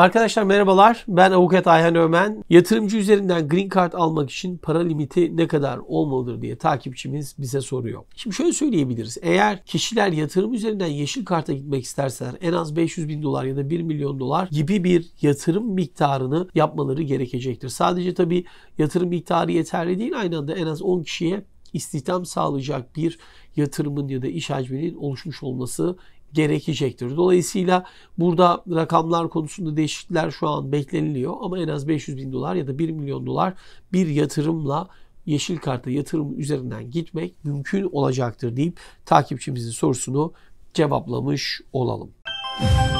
Arkadaşlar merhabalar. Ben avukat Ayhan Ömen. Yatırımcı üzerinden green card almak için para limiti ne kadar olmalıdır diye takipçimiz bize soruyor. Şimdi şöyle söyleyebiliriz. Eğer kişiler yatırım üzerinden yeşil karta gitmek isterseler en az 500 bin dolar ya da 1 milyon dolar gibi bir yatırım miktarını yapmaları gerekecektir. Sadece tabii yatırım miktarı yeterli değil. Aynı anda en az 10 kişiye istihdam sağlayacak bir yatırımın ya da iş hacminin oluşmuş olması gerekecektir. Dolayısıyla burada rakamlar konusunda değişiklikler şu an bekleniliyor ama en az 500 bin dolar ya da 1 milyon dolar bir yatırımla yeşil karta yatırım üzerinden gitmek mümkün olacaktır deyip takipçimizin sorusunu cevaplamış olalım. Müzik